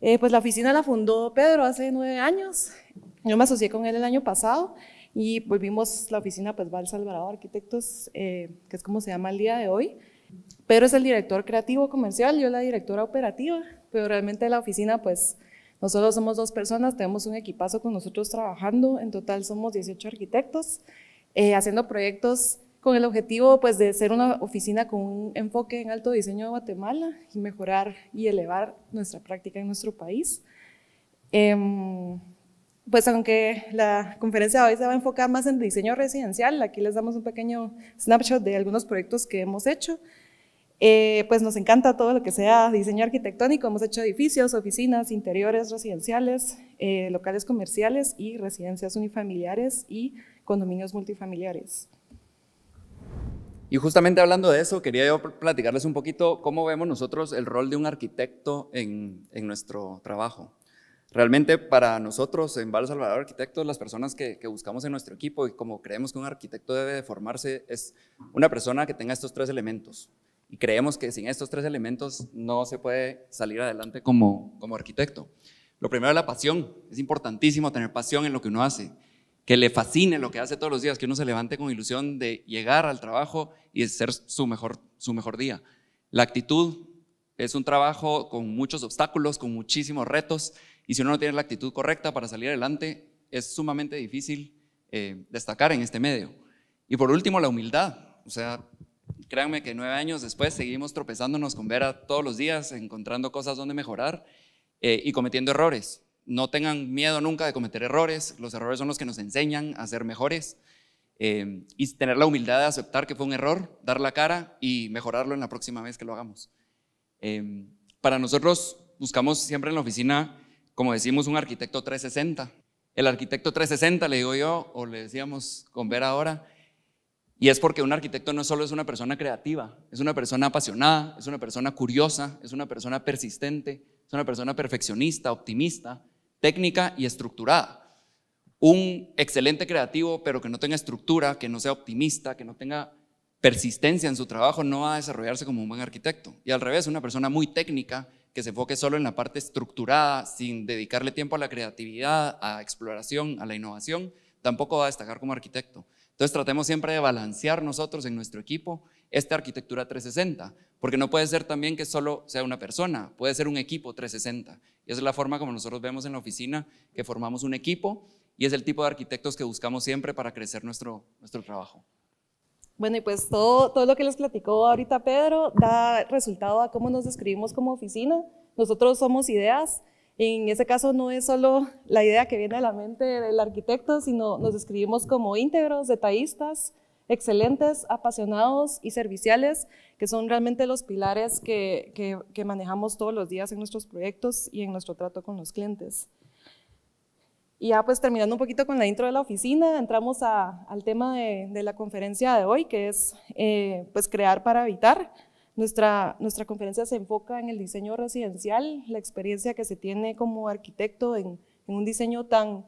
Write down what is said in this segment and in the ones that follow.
Eh, pues la oficina la fundó Pedro hace nueve años. Yo me asocié con él el año pasado y volvimos la oficina pues va al Salvador Arquitectos, eh, que es como se llama el día de hoy. Pedro es el director creativo comercial, yo la directora operativa, pero realmente la oficina pues nosotros somos dos personas, tenemos un equipazo con nosotros trabajando, en total somos 18 arquitectos, eh, haciendo proyectos con el objetivo pues, de ser una oficina con un enfoque en alto diseño de Guatemala y mejorar y elevar nuestra práctica en nuestro país. Em, pues aunque la conferencia de hoy se va a enfocar más en diseño residencial, aquí les damos un pequeño snapshot de algunos proyectos que hemos hecho. Eh, pues nos encanta todo lo que sea diseño arquitectónico, hemos hecho edificios, oficinas, interiores residenciales, eh, locales comerciales y residencias unifamiliares y condominios multifamiliares. Y justamente hablando de eso, quería yo platicarles un poquito cómo vemos nosotros el rol de un arquitecto en, nuestro trabajo. Realmente para nosotros en Val Salvador Arquitectos, las personas que, buscamos en nuestro equipo y como creemos que un arquitecto debe formarse es una persona que tenga estos tres elementos. Y creemos que sin estos tres elementos no se puede salir adelante como, como arquitecto. Lo primero es la pasión. Es importantísimo tener pasión en lo que uno hace que le fascine lo que hace todos los días, que uno se levante con ilusión de llegar al trabajo y ser su mejor, su mejor día. La actitud es un trabajo con muchos obstáculos, con muchísimos retos, y si uno no tiene la actitud correcta para salir adelante, es sumamente difícil eh, destacar en este medio. Y por último, la humildad. O sea, créanme que nueve años después seguimos tropezándonos con Vera todos los días, encontrando cosas donde mejorar eh, y cometiendo errores no tengan miedo nunca de cometer errores, los errores son los que nos enseñan a ser mejores eh, y tener la humildad de aceptar que fue un error, dar la cara y mejorarlo en la próxima vez que lo hagamos. Eh, para nosotros buscamos siempre en la oficina, como decimos, un arquitecto 360. El arquitecto 360, le digo yo, o le decíamos con ver ahora, y es porque un arquitecto no solo es una persona creativa, es una persona apasionada, es una persona curiosa, es una persona persistente, es una persona perfeccionista, optimista, técnica y estructurada. Un excelente creativo, pero que no tenga estructura, que no sea optimista, que no tenga persistencia en su trabajo, no va a desarrollarse como un buen arquitecto. Y al revés, una persona muy técnica, que se enfoque solo en la parte estructurada, sin dedicarle tiempo a la creatividad, a exploración, a la innovación, tampoco va a destacar como arquitecto. Entonces tratemos siempre de balancear nosotros en nuestro equipo esta arquitectura 360, porque no puede ser también que solo sea una persona, puede ser un equipo 360. Y es la forma como nosotros vemos en la oficina que formamos un equipo y es el tipo de arquitectos que buscamos siempre para crecer nuestro, nuestro trabajo. Bueno, y pues todo, todo lo que les platicó ahorita Pedro da resultado a cómo nos describimos como oficina. Nosotros somos ideas. En ese caso no es solo la idea que viene a la mente del arquitecto, sino nos describimos como íntegros, detallistas, excelentes, apasionados y serviciales, que son realmente los pilares que, manejamos todos los días en nuestros proyectos y en nuestro trato con los clientes. Y ya pues terminando un poquito con la intro de la oficina, entramos al tema de, la conferencia de hoy, que es eh, pues crear para habitar. Nuestra, conferencia se enfoca en el diseño residencial, la experiencia que se tiene como arquitecto en, un diseño tan,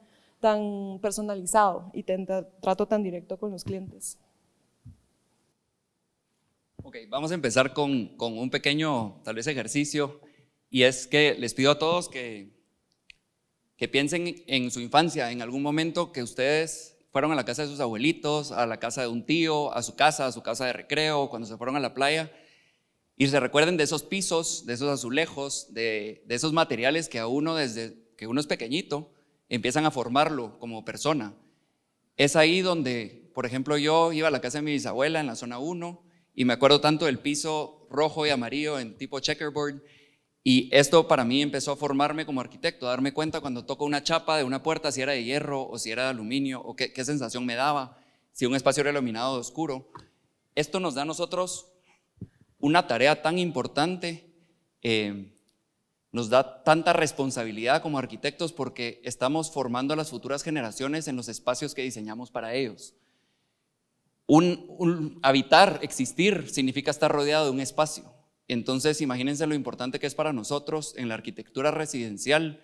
personalizado y trato tan directo con los clientes. Ok, vamos a empezar con, con, un pequeño, tal vez, ejercicio. Y es que les pido a todos que, que piensen en su infancia, en algún momento que ustedes fueron a la casa de sus abuelitos, a la casa de un tío, a su casa, a su casa de recreo, cuando se fueron a la playa, y se recuerden de esos pisos, de esos azulejos, de, de esos materiales que a uno desde que uno es pequeñito empiezan a formarlo como persona. Es ahí donde, por ejemplo, yo iba a la casa de mi bisabuela en la zona 1 y me acuerdo tanto del piso rojo y amarillo en tipo checkerboard. Y esto para mí empezó a formarme como arquitecto, a darme cuenta cuando toco una chapa de una puerta, si era de hierro o si era de aluminio, o qué, sensación me daba, si un espacio era iluminado o oscuro. Esto nos da a nosotros una tarea tan importante, eh, nos da tanta responsabilidad como arquitectos porque estamos formando a las futuras generaciones en los espacios que diseñamos para ellos. Un, habitar, existir, significa estar rodeado de un espacio. Entonces, imagínense lo importante que es para nosotros en la arquitectura residencial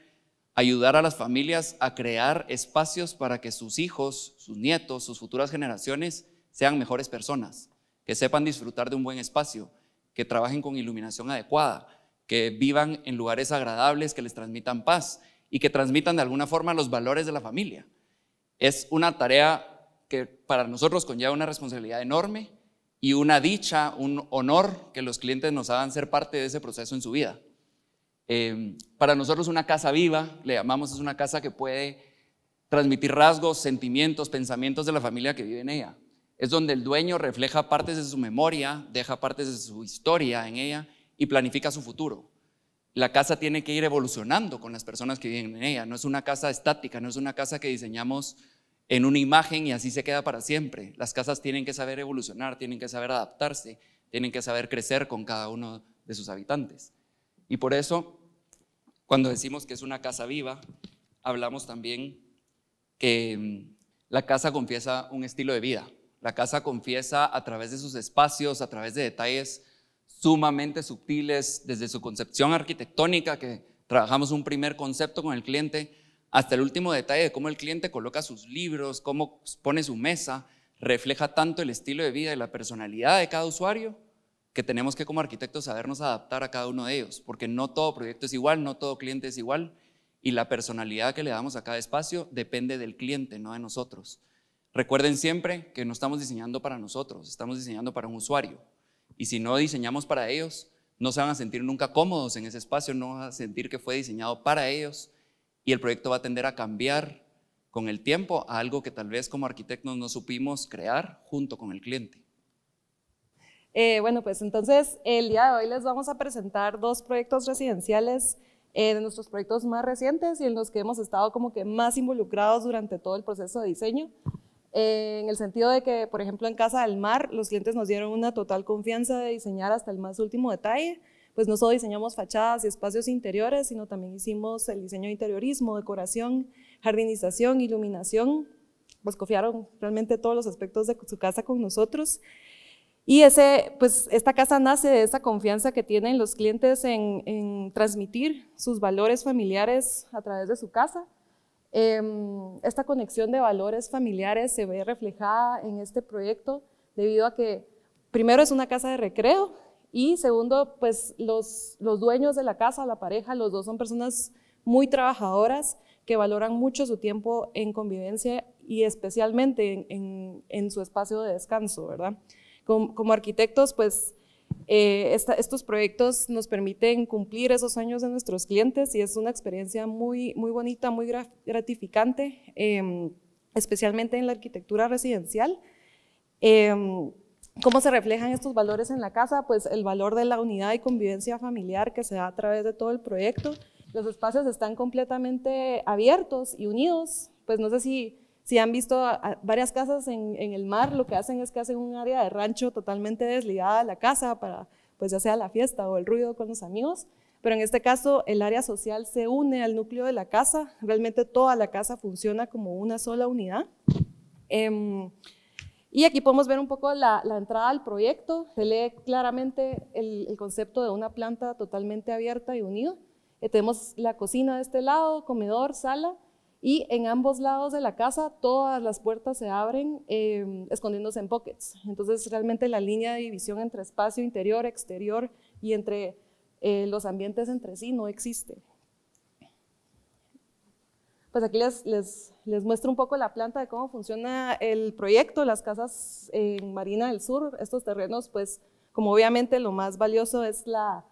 ayudar a las familias a crear espacios para que sus hijos, sus nietos, sus futuras generaciones sean mejores personas, que sepan disfrutar de un buen espacio, que trabajen con iluminación adecuada, que vivan en lugares agradables, que les transmitan paz y que transmitan de alguna forma los valores de la familia. Es una tarea que para nosotros conlleva una responsabilidad enorme y una dicha, un honor que los clientes nos hagan ser parte de ese proceso en su vida. Em, para nosotros una casa viva, le llamamos, es una casa que puede transmitir rasgos, sentimientos, pensamientos de la familia que vive en ella. Es donde el dueño refleja partes de su memoria, deja partes de su historia en ella y planifica su futuro. La casa tiene que ir evolucionando con las personas que viven en ella. No es una casa estática, no es una casa que diseñamos en una imagen y así se queda para siempre. Las casas tienen que saber evolucionar, tienen que saber adaptarse, tienen que saber crecer con cada uno de sus habitantes. Y por eso, cuando decimos que es una casa viva, hablamos también que mm, la casa confiesa un estilo de vida. La casa confiesa a través de sus espacios, a través de detalles sumamente sutiles, desde su concepción arquitectónica, que trabajamos un primer concepto con el cliente, hasta el último detalle de cómo el cliente coloca sus libros, cómo pone su mesa, refleja tanto el estilo de vida y la personalidad de cada usuario que tenemos que como arquitectos sabernos adaptar a cada uno de ellos, porque no todo proyecto es igual, no todo cliente es igual y la personalidad que le damos a cada espacio depende del cliente, no de nosotros. Recuerden siempre que no estamos diseñando para nosotros, estamos diseñando para un usuario y si no diseñamos para ellos, no se van a sentir nunca cómodos en ese espacio, no van a sentir que fue diseñado para ellos y el proyecto va a tender a cambiar con el tiempo a algo que tal vez como arquitectos no supimos crear junto con el cliente. Eh, bueno, pues entonces el día de hoy les vamos a presentar dos proyectos residenciales eh, de nuestros proyectos más recientes y en los que hemos estado como que más involucrados durante todo el proceso de diseño. Eh, en el sentido de que, por ejemplo, en Casa del Mar, los clientes nos dieron una total confianza de diseñar hasta el más último detalle pues no solo diseñamos fachadas y espacios interiores, sino también hicimos el diseño de interiorismo, decoración, jardinización, iluminación, pues confiaron realmente todos los aspectos de su casa con nosotros. Y ese, pues, esta casa nace de esa confianza que tienen los clientes en, transmitir sus valores familiares a través de su casa. Em, esta conexión de valores familiares se ve reflejada en este proyecto debido a que primero es una casa de recreo, y segundo, pues los, los dueños de la casa, la pareja, los dos son personas muy trabajadoras que valoran mucho su tiempo en convivencia y especialmente en, en, su espacio de descanso, ¿verdad? Como, arquitectos, pues eh, estos proyectos nos permiten cumplir esos sueños de nuestros clientes y es una experiencia muy, muy bonita, muy gratificante, em, especialmente en la arquitectura residencial. Em, ¿Cómo se reflejan estos valores en la casa? Pues el valor de la unidad y convivencia familiar que se da a través de todo el proyecto. Los espacios están completamente abiertos y unidos. Pues no sé si, si han visto varias casas en, en, el mar, lo que hacen es que hacen un área de rancho totalmente desligada a la casa para, pues ya sea la fiesta o el ruido con los amigos pero en este caso el área social se une al núcleo de la casa, realmente toda la casa funciona como una sola unidad. Eh, y aquí podemos ver un poco la, entrada al proyecto. Se lee claramente el, concepto de una planta totalmente abierta y unida. Eh, tenemos la cocina de este lado, comedor, sala, y en ambos lados de la casa todas las puertas se abren eh, escondiéndose en pockets. Entonces realmente la línea de división entre espacio interior, exterior y entre eh, los ambientes entre sí no existe pues aquí les, les, muestro un poco la planta de cómo funciona el proyecto, las casas en Marina del Sur, estos terrenos, pues como obviamente lo más valioso es la,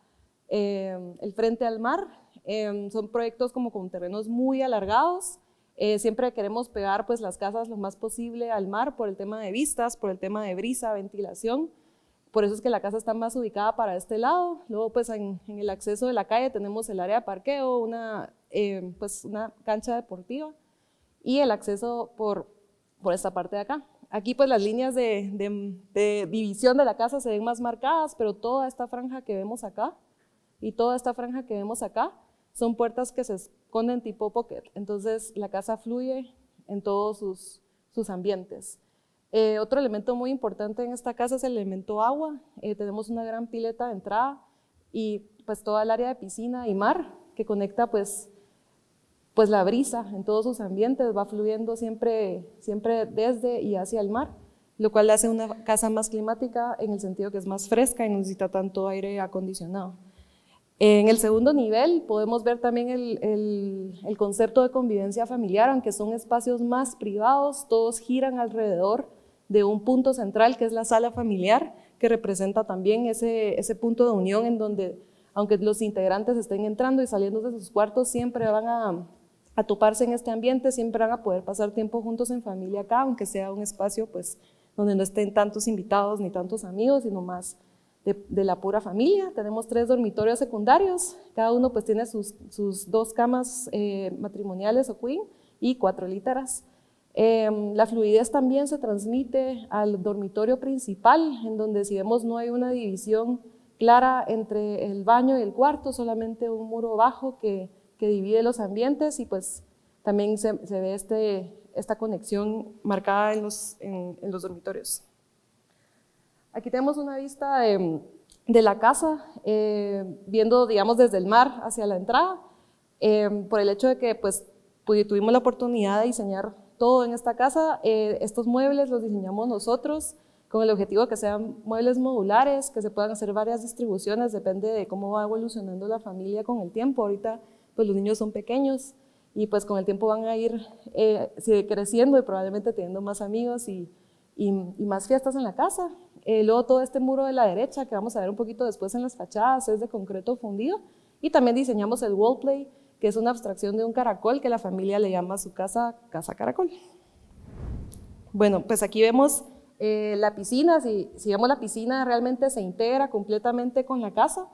eh, el frente al mar, em, son proyectos como con terrenos muy alargados, eh, siempre queremos pegar pues las casas lo más posible al mar por el tema de vistas, por el tema de brisa, ventilación, por eso es que la casa está más ubicada para este lado. Luego, pues en, en, el acceso de la calle tenemos el área de parqueo, una eh, pues una cancha deportiva y el acceso por, por esta parte de acá. Aquí pues las líneas de, de, división de la casa se ven más marcadas, pero toda esta franja que vemos acá y toda esta franja que vemos acá son puertas que se esconden tipo pocket. Entonces la casa fluye en todos sus, sus ambientes. Eh, otro elemento muy importante en esta casa es el elemento agua. Eh, tenemos una gran pileta de entrada y pues toda el área de piscina y mar que conecta pues pues la brisa en todos sus ambientes va fluyendo siempre, siempre desde y hacia el mar, lo cual le hace una casa más climática en el sentido que es más fresca y no necesita tanto aire acondicionado. En el segundo nivel podemos ver también el, el concepto de convivencia familiar, aunque son espacios más privados, todos giran alrededor de un punto central que es la sala familiar, que representa también ese, ese punto de unión en donde, aunque los integrantes estén entrando y saliendo de sus cuartos, siempre van a, a toparse en este ambiente, siempre van a poder pasar tiempo juntos en familia acá, aunque sea un espacio pues donde no estén tantos invitados ni tantos amigos, sino más de, la pura familia. Tenemos tres dormitorios secundarios, cada uno pues tiene sus, dos camas eh, matrimoniales o queen y cuatro literas. Em, la fluidez también se transmite al dormitorio principal, en donde si vemos no hay una división clara entre el baño y el cuarto, solamente un muro bajo que que divide los ambientes y pues también se, ve este, esta conexión marcada en los, en, los, dormitorios. Aquí tenemos una vista de, la casa, eh, viendo, digamos, desde el mar hacia la entrada, eh, por el hecho de que pues, pues, tuvimos la oportunidad de diseñar todo en esta casa. Eh, estos muebles los diseñamos nosotros con el objetivo de que sean muebles modulares, que se puedan hacer varias distribuciones, depende de cómo va evolucionando la familia con el tiempo. Ahorita pues los niños son pequeños y pues con el tiempo van a ir eh, creciendo y probablemente teniendo más amigos y, más fiestas en la casa. Eh, luego todo este muro de la derecha que vamos a ver un poquito después en las fachadas es de concreto fundido y también diseñamos el play, que es una abstracción de un caracol que la familia le llama a su casa Casa Caracol. Bueno, pues aquí vemos eh, la piscina, si, si vemos la piscina realmente se integra completamente con la casa,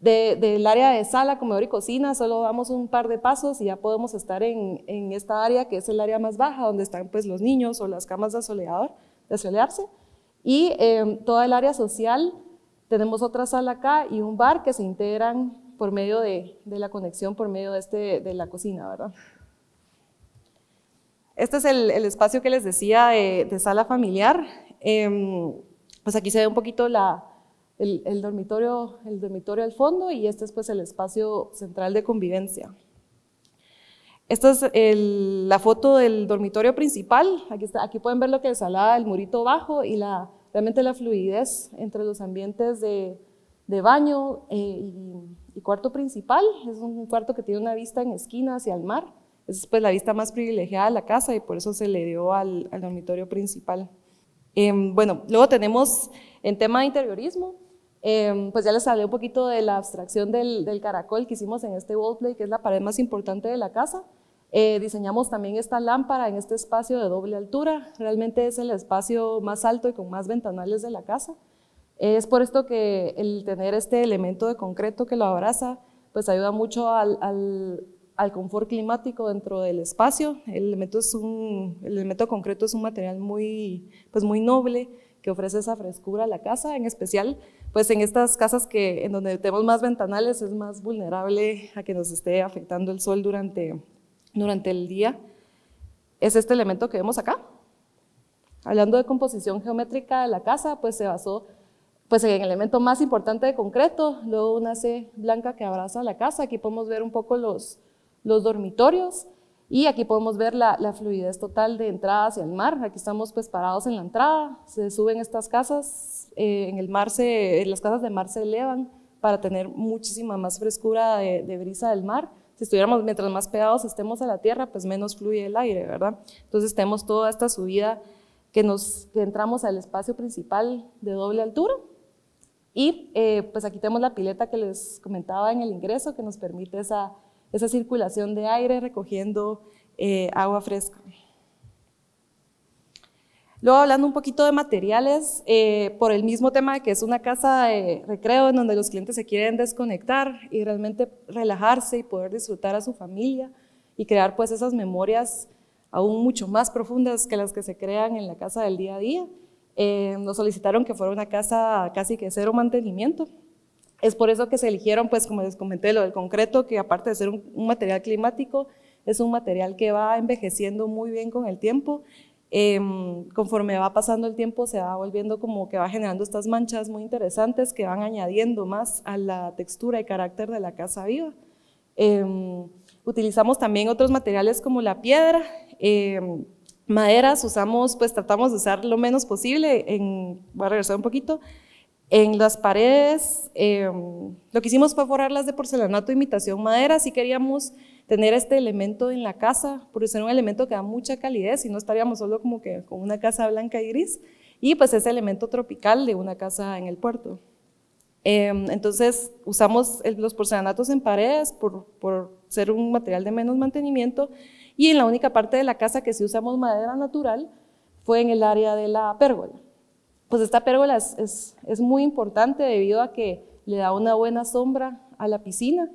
del área de sala, comedor y cocina, solo damos un par de pasos y ya podemos estar en, esta área que es el área más baja, donde están pues, los niños o las camas de asoleador, de asolearse. Y eh, toda el área social, tenemos otra sala acá y un bar que se integran por medio de, la conexión, por medio de, este, de la cocina, ¿verdad? Este es el, espacio que les decía de, sala familiar. Em, pues aquí se ve un poquito la, el, dormitorio, el dormitorio al fondo y este es pues el espacio central de convivencia. Esta es la foto del dormitorio principal, aquí, está, aquí pueden ver lo que es lado el murito bajo y la, realmente la fluidez entre los ambientes de, baño eh, y, cuarto principal, es un cuarto que tiene una vista en esquina hacia el mar, es pues la vista más privilegiada de la casa y por eso se le dio al, dormitorio principal. Em, bueno, luego tenemos en tema de interiorismo, Em, pues ya les hablé un poquito de la abstracción del, caracol que hicimos en este wallplay, que es la pared más importante de la casa. Eh, diseñamos también esta lámpara en este espacio de doble altura. Realmente es el espacio más alto y con más ventanales de la casa. es por esto que el tener este elemento de concreto que lo abraza, pues ayuda mucho al, confort climático dentro del espacio. El elemento, concreto es un material muy pues noble, que ofrece esa frescura a la casa, en especial pues en estas casas que en donde tenemos más ventanales es más vulnerable a que nos esté afectando el sol durante, durante el día. Es este elemento que vemos acá. Hablando de composición geométrica de la casa, pues se basó pues en el elemento más importante de concreto, luego una C blanca que abraza la casa. Aquí podemos ver un poco los, los dormitorios. Y aquí podemos ver la, fluidez total de entrada hacia el mar. Aquí estamos pues parados en la entrada, se suben estas casas, eh, en el mar las casas de mar se elevan para tener muchísima más frescura de, brisa del mar. Si estuviéramos, mientras más pegados estemos a la tierra, pues menos fluye el aire, ¿verdad? Entonces tenemos toda esta subida que nos entramos al espacio principal de doble altura. Y eh, pues aquí tenemos la pileta que les comentaba en el ingreso, que nos permite esa esa circulación de aire recogiendo eh, agua fresca. Luego hablando un poquito de materiales, eh, por el mismo tema de que es una casa de recreo en donde los clientes se quieren desconectar y realmente relajarse y poder disfrutar a su familia y crear pues esas memorias aún mucho más profundas que las que se crean en la casa del día a día. Eh, nos solicitaron que fuera una casa casi que cero mantenimiento, es por eso que se eligieron, pues como les comenté, lo del concreto, que aparte de ser un, material climático, es un material que va envejeciendo muy bien con el tiempo. Em, conforme va pasando el tiempo se va volviendo como que va generando estas manchas muy interesantes que van añadiendo más a la textura y carácter de la casa viva. Em, utilizamos también otros materiales como la piedra, em, maderas, usamos, pues tratamos de usar lo menos posible, en, voy a regresar un poquito, en las paredes, em, lo que hicimos fue forrarlas de porcelanato, imitación, madera, si queríamos tener este elemento en la casa, porque es un elemento que da mucha calidez y no estaríamos solo como que con una casa blanca y gris, y pues ese elemento tropical de una casa en el puerto. Em, entonces usamos los porcelanatos en paredes por, por ser un material de menos mantenimiento y en la única parte de la casa que sí usamos madera natural fue en el área de la pérgola pues esta pérgola es, muy importante debido a que le da una buena sombra a la piscina.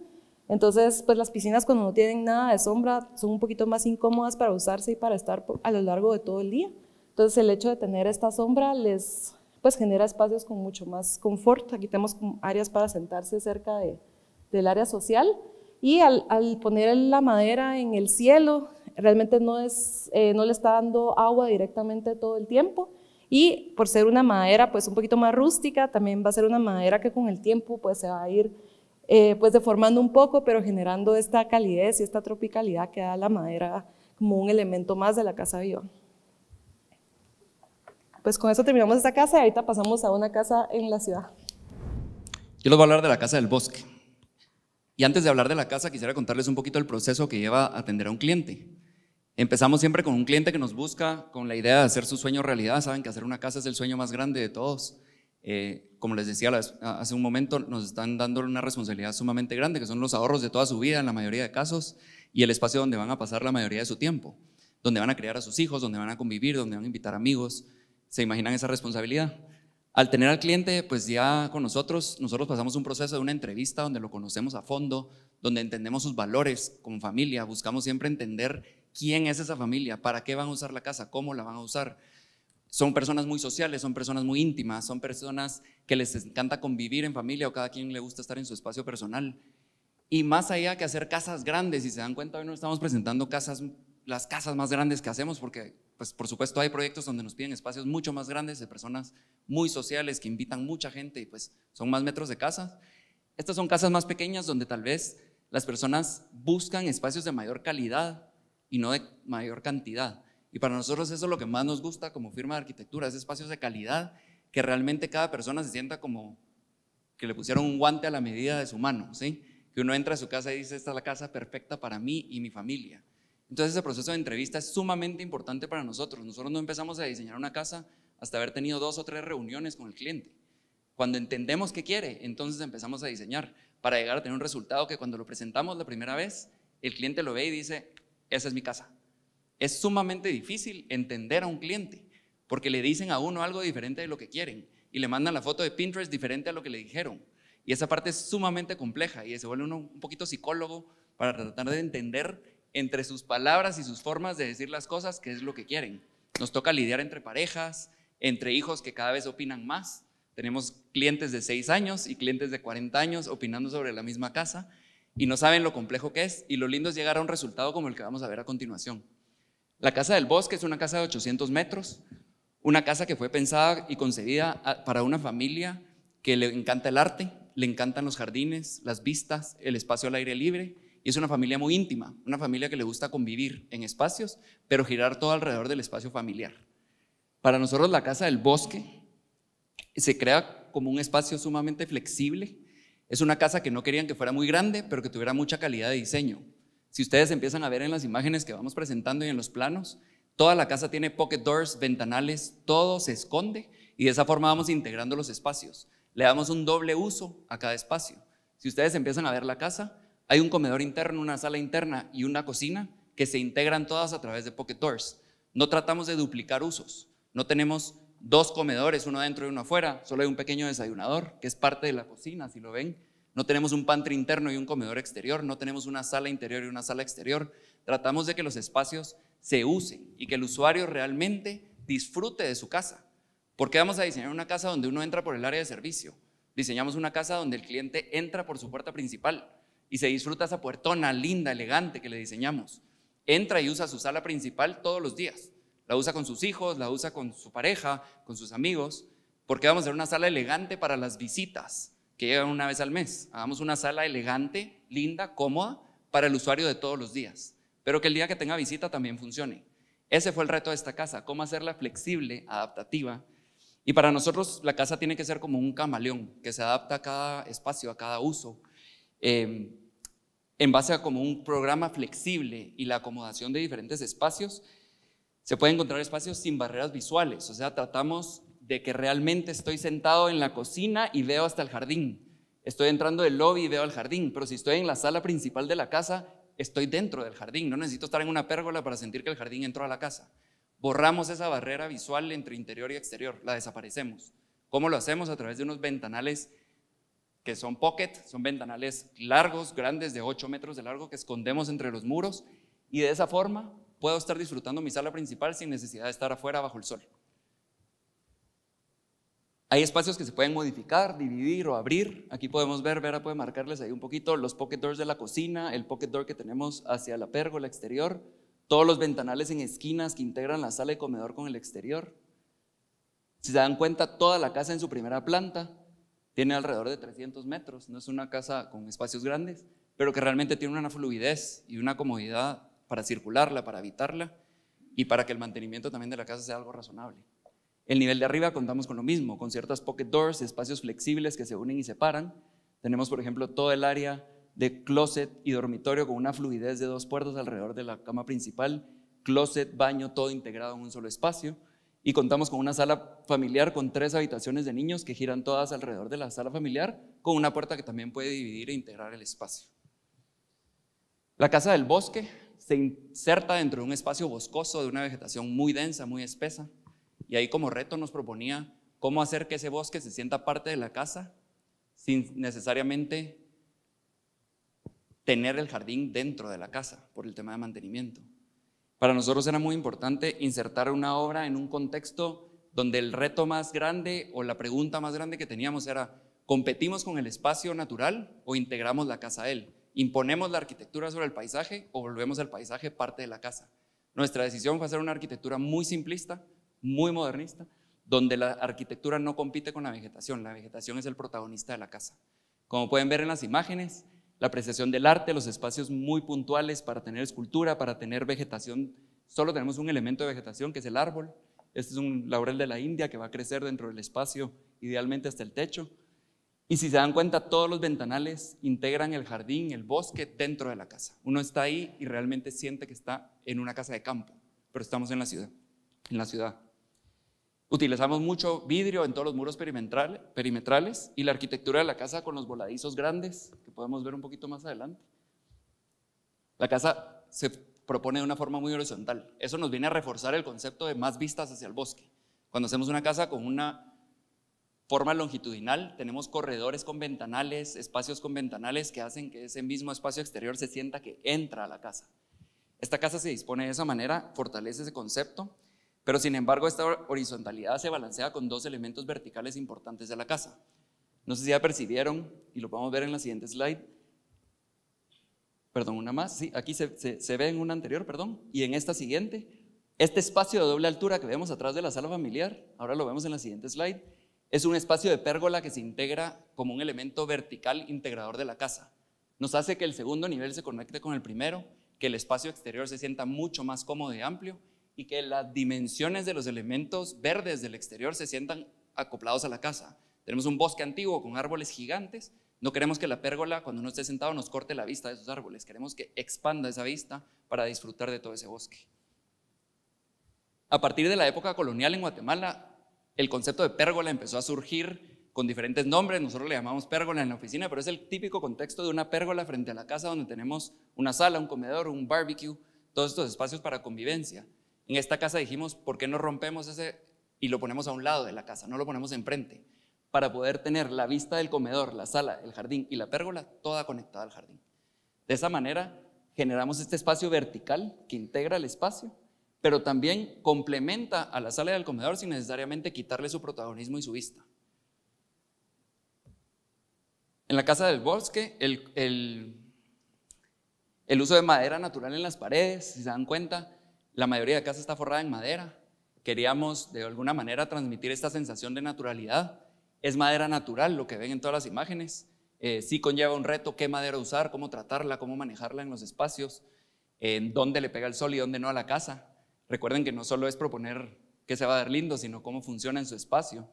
Entonces, pues las piscinas cuando no tienen nada de sombra son un poquito más incómodas para usarse y para estar a lo largo de todo el día. Entonces, el hecho de tener esta sombra les pues genera espacios con mucho más confort. Aquí tenemos áreas para sentarse cerca del área social y al, poner la madera en el cielo, realmente no eh, le está dando agua directamente todo el tiempo, y por ser una madera pues un poquito más rústica, también va a ser una madera que con el tiempo pues se va a ir eh, pues deformando un poco, pero generando esta calidez y esta tropicalidad que da la madera como un elemento más de la casa viva. Pues con eso terminamos esta casa y ahorita pasamos a una casa en la ciudad. Yo les voy a hablar de la casa del bosque. Y antes de hablar de la casa, quisiera contarles un poquito el proceso que lleva atender a un cliente. Empezamos siempre con un cliente que nos busca con la idea de hacer su sueño realidad. Saben que hacer una casa es el sueño más grande de todos. Eh, como les decía ah, hace un momento, nos están dando una responsabilidad sumamente grande, que son los ahorros de toda su vida en la mayoría de casos y el espacio donde van a pasar la mayoría de su tiempo, donde van a criar a sus hijos, donde van a convivir, donde van a invitar amigos. ¿Se imaginan esa responsabilidad? Al tener al cliente, pues ya con nosotros, nosotros pasamos un proceso de una entrevista donde lo conocemos a fondo, donde entendemos sus valores como familia, buscamos siempre entender quién es esa familia, para qué van a usar la casa, cómo la van a usar. Son personas muy sociales, son personas muy íntimas, son personas que les encanta convivir en familia o cada quien le gusta estar en su espacio personal. Y más allá que hacer casas grandes, si se dan cuenta, hoy no estamos presentando casas, las casas más grandes que hacemos, porque pues por supuesto hay proyectos donde nos piden espacios mucho más grandes de personas muy sociales que invitan mucha gente y pues son más metros de casa. Estas son casas más pequeñas donde tal vez las personas buscan espacios de mayor calidad y no de mayor cantidad. Y para nosotros eso es lo que más nos gusta como firma de arquitectura, es espacios de calidad, que realmente cada persona se sienta como que le pusieron un guante a la medida de su mano, ¿sí? Que uno entra a su casa y dice, esta es la casa perfecta para mí y mi familia. Entonces ese proceso de entrevista es sumamente importante para nosotros. Nosotros no empezamos a diseñar una casa hasta haber tenido dos o tres reuniones con el cliente. Cuando entendemos qué quiere, entonces empezamos a diseñar para llegar a tener un resultado que cuando lo presentamos la primera vez, el cliente lo ve y dice, esa es mi casa. Es sumamente difícil entender a un cliente porque le dicen a uno algo diferente de lo que quieren y le mandan la foto de Pinterest diferente a lo que le dijeron. Y esa parte es sumamente compleja y se vuelve uno un poquito psicólogo para tratar de entender entre sus palabras y sus formas de decir las cosas qué es lo que quieren. Nos toca lidiar entre parejas, entre hijos que cada vez opinan más. Tenemos clientes de 6 años y clientes de 40 años opinando sobre la misma casa y no saben lo complejo que es. Y lo lindo es llegar a un resultado como el que vamos a ver a continuación. La Casa del Bosque es una casa de 800 metros, una casa que fue pensada y concebida ah, para una familia que le encanta el arte, le encantan los jardines, las vistas, el espacio al aire libre. Y es una familia muy íntima, una familia que le gusta convivir en espacios, pero girar todo alrededor del espacio familiar. Para nosotros la Casa del Bosque se crea como un espacio sumamente flexible es una casa que no querían que fuera muy grande, pero que tuviera mucha calidad de diseño. Si ustedes empiezan a ver en las imágenes que vamos presentando y en los planos, toda la casa tiene pocket doors, ventanales, todo se esconde y de esa forma vamos integrando los espacios. Le damos un doble uso a cada espacio. Si ustedes empiezan a ver la casa, hay un comedor interno, una sala interna y una cocina que se integran todas a través de pocket doors. No tratamos de duplicar usos. No tenemos dos comedores, uno dentro y uno afuera, solo hay un pequeño desayunador, que es parte de la cocina, si lo ven. No tenemos un pantry interno y un comedor exterior, no tenemos una sala interior y una sala exterior. Tratamos de que los espacios se usen y que el usuario realmente disfrute de su casa. Porque vamos a diseñar una casa donde uno entra por el área de servicio. Diseñamos una casa donde el cliente entra por su puerta principal y se disfruta esa puertona linda, elegante que le diseñamos. Entra y usa su sala principal todos los días. La usa con sus hijos, la usa con su pareja, con sus amigos, porque vamos a hacer una sala elegante para las visitas que llegan una vez al mes. Hagamos una sala elegante, linda, cómoda, para el usuario de todos los días, pero que el día que tenga visita también funcione. Ese fue el reto de esta casa, cómo hacerla flexible, adaptativa. Y para nosotros la casa tiene que ser como un camaleón, que se adapta a cada espacio, a cada uso, em, en base a como un programa flexible y la acomodación de diferentes espacios se pueden encontrar espacios sin barreras visuales, o sea, tratamos de que realmente estoy sentado en la cocina y veo hasta el jardín. Estoy entrando del lobby y veo el jardín, pero si estoy en la sala principal de la casa, estoy dentro del jardín. No necesito estar en una pérgola para sentir que el jardín entró a la casa. Borramos esa barrera visual entre interior y exterior, la desaparecemos. ¿Cómo lo hacemos? A través de unos ventanales que son pocket, son ventanales largos, grandes, de 8 metros de largo, que escondemos entre los muros. Y de esa forma puedo estar disfrutando mi sala principal sin necesidad de estar afuera bajo el sol. Hay espacios que se pueden modificar, dividir o abrir. Aquí podemos ver, Vera puede marcarles ahí un poquito los pocket doors de la cocina, el pocket door que tenemos hacia la pérgola exterior, todos los ventanales en esquinas que integran la sala de comedor con el exterior. Si se dan cuenta, toda la casa en su primera planta tiene alrededor de 300 metros. No es una casa con espacios grandes, pero que realmente tiene una fluidez y una comodidad para circularla, para habitarla y para que el mantenimiento también de la casa sea algo razonable. El nivel de arriba contamos con lo mismo, con ciertas pocket doors, espacios flexibles que se unen y separan. Tenemos, por ejemplo, todo el área de closet y dormitorio con una fluidez de dos puertas alrededor de la cama principal, closet, baño, todo integrado en un solo espacio. Y contamos con una sala familiar con tres habitaciones de niños que giran todas alrededor de la sala familiar, con una puerta que también puede dividir e integrar el espacio. La casa del bosque se inserta dentro de un espacio boscoso, de una vegetación muy densa, muy espesa. Y ahí como reto nos proponía cómo hacer que ese bosque se sienta parte de la casa sin necesariamente tener el jardín dentro de la casa por el tema de mantenimiento. Para nosotros era muy importante insertar una obra en un contexto donde el reto más grande o la pregunta más grande que teníamos era, ¿competimos con el espacio natural o integramos la casa a él? ¿Imponemos la arquitectura sobre el paisaje o volvemos al paisaje parte de la casa? Nuestra decisión fue hacer una arquitectura muy simplista, muy modernista, donde la arquitectura no compite con la vegetación, la vegetación es el protagonista de la casa. Como pueden ver en las imágenes, la apreciación del arte, los espacios muy puntuales para tener escultura, para tener vegetación, solo tenemos un elemento de vegetación que es el árbol, este es un laurel de la India que va a crecer dentro del espacio, idealmente hasta el techo, y si se dan cuenta, todos los ventanales integran el jardín, el bosque dentro de la casa. Uno está ahí y realmente siente que está en una casa de campo, pero estamos en la ciudad. En la ciudad. Utilizamos mucho vidrio en todos los muros perimetrales y la arquitectura de la casa con los voladizos grandes, que podemos ver un poquito más adelante. La casa se propone de una forma muy horizontal. Eso nos viene a reforzar el concepto de más vistas hacia el bosque. Cuando hacemos una casa con una forma longitudinal, tenemos corredores con ventanales, espacios con ventanales que hacen que ese mismo espacio exterior se sienta que entra a la casa. Esta casa se dispone de esa manera, fortalece ese concepto, pero sin embargo esta horizontalidad se balancea con dos elementos verticales importantes de la casa. No sé si ya percibieron, y lo podemos ver en la siguiente slide. Perdón, una más. Sí, aquí se, se ve en una anterior, perdón, y en esta siguiente. Este espacio de doble altura que vemos atrás de la sala familiar, ahora lo vemos en la siguiente slide, es un espacio de pérgola que se integra como un elemento vertical integrador de la casa. Nos hace que el segundo nivel se conecte con el primero, que el espacio exterior se sienta mucho más cómodo y amplio y que las dimensiones de los elementos verdes del exterior se sientan acoplados a la casa. Tenemos un bosque antiguo con árboles gigantes. No queremos que la pérgola, cuando uno esté sentado, nos corte la vista de esos árboles. Queremos que expanda esa vista para disfrutar de todo ese bosque. A partir de la época colonial en Guatemala, el concepto de pérgola empezó a surgir con diferentes nombres, nosotros le llamamos pérgola en la oficina, pero es el típico contexto de una pérgola frente a la casa donde tenemos una sala, un comedor, un barbecue, todos estos espacios para convivencia. En esta casa dijimos, ¿por qué no rompemos ese y lo ponemos a un lado de la casa, no lo ponemos enfrente? Para poder tener la vista del comedor, la sala, el jardín y la pérgola toda conectada al jardín. De esa manera generamos este espacio vertical que integra el espacio pero también complementa a la sala del comedor sin necesariamente quitarle su protagonismo y su vista. En la casa del bosque, el, uso de madera natural en las paredes, si se dan cuenta, la mayoría de casa está forrada en madera. Queríamos de alguna manera transmitir esta sensación de naturalidad. Es madera natural lo que ven en todas las imágenes. Eh, sí conlleva un reto qué madera usar, cómo tratarla, cómo manejarla en los espacios, en dónde le pega el sol y dónde no a la casa. Recuerden que no solo es proponer qué se va a dar lindo, sino cómo funciona en su espacio,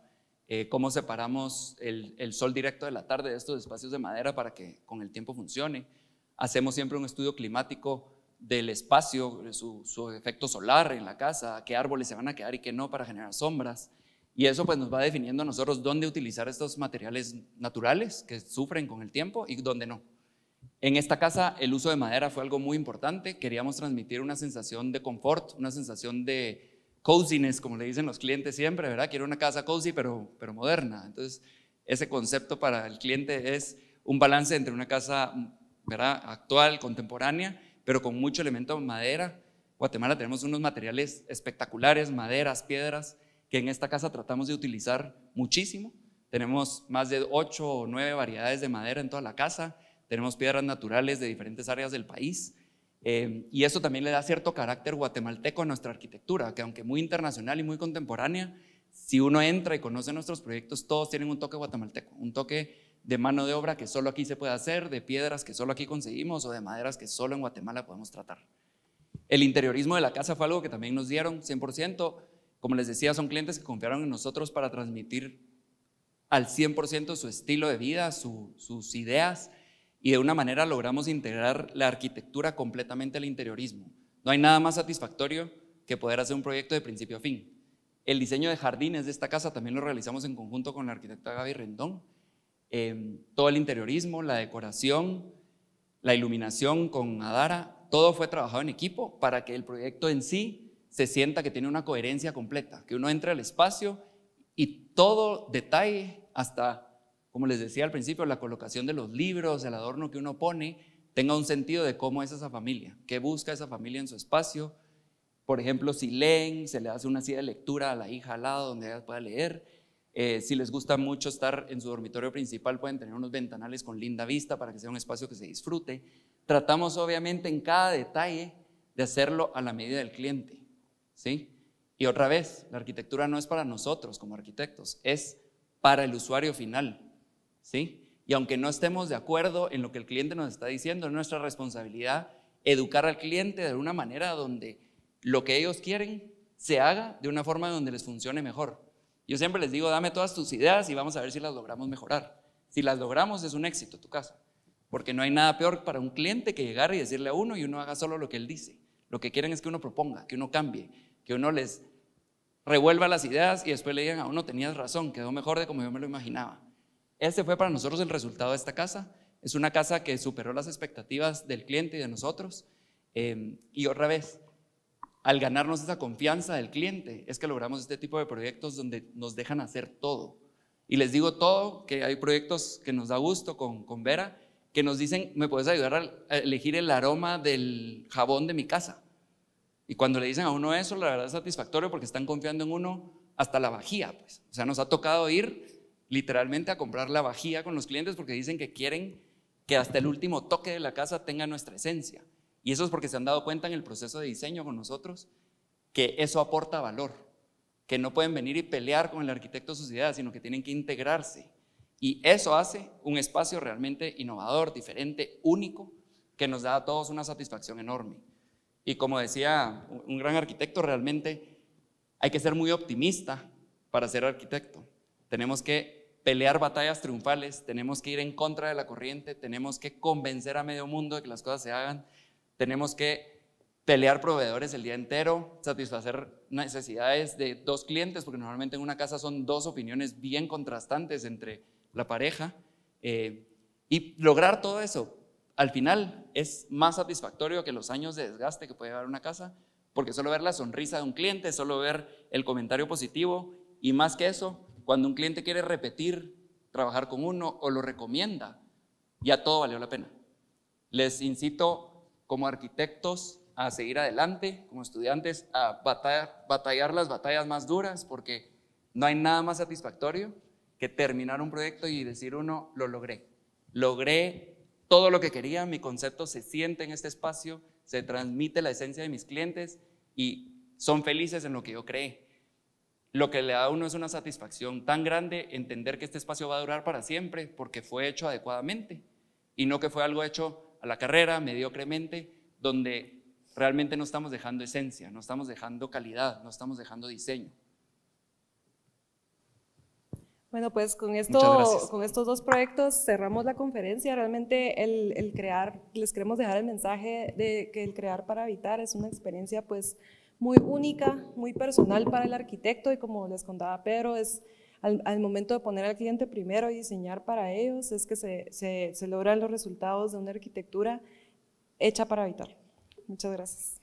eh, cómo separamos el, sol directo de la tarde de estos espacios de madera para que con el tiempo funcione. Hacemos siempre un estudio climático del espacio, su, efecto solar en la casa, qué árboles se van a quedar y qué no para generar sombras. Y eso pues nos va definiendo a nosotros dónde utilizar estos materiales naturales que sufren con el tiempo y dónde no. En esta casa el uso de madera fue algo muy importante. Queríamos transmitir una sensación de confort, una sensación de coziness, como le dicen los clientes siempre, ¿verdad? Quiero una casa cozy, pero, pero moderna. Entonces, ese concepto para el cliente es un balance entre una casa ¿verdad? actual, contemporánea, pero con mucho elemento madera. Guatemala tenemos unos materiales espectaculares, maderas, piedras, que en esta casa tratamos de utilizar muchísimo. Tenemos más de ocho o nueve variedades de madera en toda la casa tenemos piedras naturales de diferentes áreas del país. Eh, y eso también le da cierto carácter guatemalteco a nuestra arquitectura, que aunque muy internacional y muy contemporánea, si uno entra y conoce nuestros proyectos, todos tienen un toque guatemalteco, un toque de mano de obra que solo aquí se puede hacer, de piedras que solo aquí conseguimos o de maderas que solo en Guatemala podemos tratar. El interiorismo de la casa fue algo que también nos dieron 100%. Como les decía, son clientes que confiaron en nosotros para transmitir al 100% su estilo de vida, sus ideas y de una manera logramos integrar la arquitectura completamente al interiorismo. No hay nada más satisfactorio que poder hacer un proyecto de principio a fin. El diseño de jardines de esta casa también lo realizamos en conjunto con la arquitecta Gaby Rendón. Em, todo el interiorismo, la decoración, la iluminación con Adara, todo fue trabajado en equipo para que el proyecto en sí se sienta que tiene una coherencia completa, que uno entre al espacio y todo detalle, hasta como les decía al principio, la colocación de los libros, el adorno que uno pone, tenga un sentido de cómo es esa familia, qué busca esa familia en su espacio. Por ejemplo, si leen, se le hace una silla de lectura a la hija al lado donde ella pueda leer. Eh, si les gusta mucho estar en su dormitorio principal, pueden tener unos ventanales con linda vista para que sea un espacio que se disfrute. Tratamos obviamente en cada detalle de hacerlo a la medida del cliente. ¿sí? Y otra vez, la arquitectura no es para nosotros como arquitectos, es para el usuario final, ¿sí? Y aunque no estemos de acuerdo en lo que el cliente nos está diciendo, es nuestra responsabilidad educar al cliente de una manera donde lo que ellos quieren se haga de una forma donde les funcione mejor. Yo siempre les digo, dame todas tus ideas y vamos a ver si las logramos mejorar. Si las logramos es un éxito tu caso, porque no hay nada peor para un cliente que llegar y decirle a uno y uno haga solo lo que él dice. Lo que quieren es que uno proponga, que uno cambie, que uno les revuelva las ideas y después le digan a ah, uno tenías razón, quedó mejor de como yo me lo imaginaba. Ese fue para nosotros el resultado de esta casa. Es una casa que superó las expectativas del cliente y de nosotros. Em, y otra vez, al ganarnos esa confianza del cliente, es que logramos este tipo de proyectos donde nos dejan hacer todo. Y les digo todo, que hay proyectos que nos da gusto con, Vera, que nos dicen, ¿me puedes ayudar a elegir el aroma del jabón de mi casa? Y cuando le dicen a uno eso, la verdad es satisfactorio porque están confiando en uno hasta la bajía, Pues. O sea, nos ha tocado ir literalmente a comprar la vajilla con los clientes porque dicen que quieren que hasta el último toque de la casa tenga nuestra esencia. Y eso es porque se han dado cuenta en el proceso de diseño con nosotros que eso aporta valor, que no pueden venir y pelear con el arquitecto de sus ideas, sino que tienen que integrarse. Y eso hace un espacio realmente innovador, diferente, único, que nos da a todos una satisfacción enorme. Y como decía un gran arquitecto, realmente hay que ser muy optimista para ser arquitecto. Tenemos que pelear batallas triunfales, tenemos que ir en contra de la corriente, tenemos que convencer a medio mundo de que las cosas se hagan, tenemos que pelear proveedores el día entero, satisfacer necesidades de dos clientes, porque normalmente en una casa son dos opiniones bien contrastantes entre la pareja, eh, y lograr todo eso. Al final es más satisfactorio que los años de desgaste que puede llevar una casa, porque solo ver la sonrisa de un cliente, solo ver el comentario positivo y más que eso, cuando un cliente quiere repetir trabajar con uno o lo recomienda, ya todo valió la pena. Les incito como arquitectos a seguir adelante, como estudiantes, a batallar, las batallas más duras, porque no hay nada más satisfactorio que terminar un proyecto y decir uno, lo logré. Logré todo lo que quería, mi concepto se siente en este espacio, se transmite la esencia de mis clientes y son felices en lo que yo creé lo que le da a uno es una satisfacción tan grande entender que este espacio va a durar para siempre porque fue hecho adecuadamente y no que fue algo hecho a la carrera, mediocremente, donde realmente no estamos dejando esencia, no estamos dejando calidad, no estamos dejando diseño. Bueno, pues con, esto, con estos dos proyectos cerramos la conferencia. Realmente el, el crear, les queremos dejar el mensaje de que el crear para habitar es una experiencia pues muy única, muy personal para el arquitecto y como les contaba Pedro, es al, momento de poner al cliente primero y diseñar para ellos, es que se, se, se logran los resultados de una arquitectura hecha para habitar. Muchas gracias.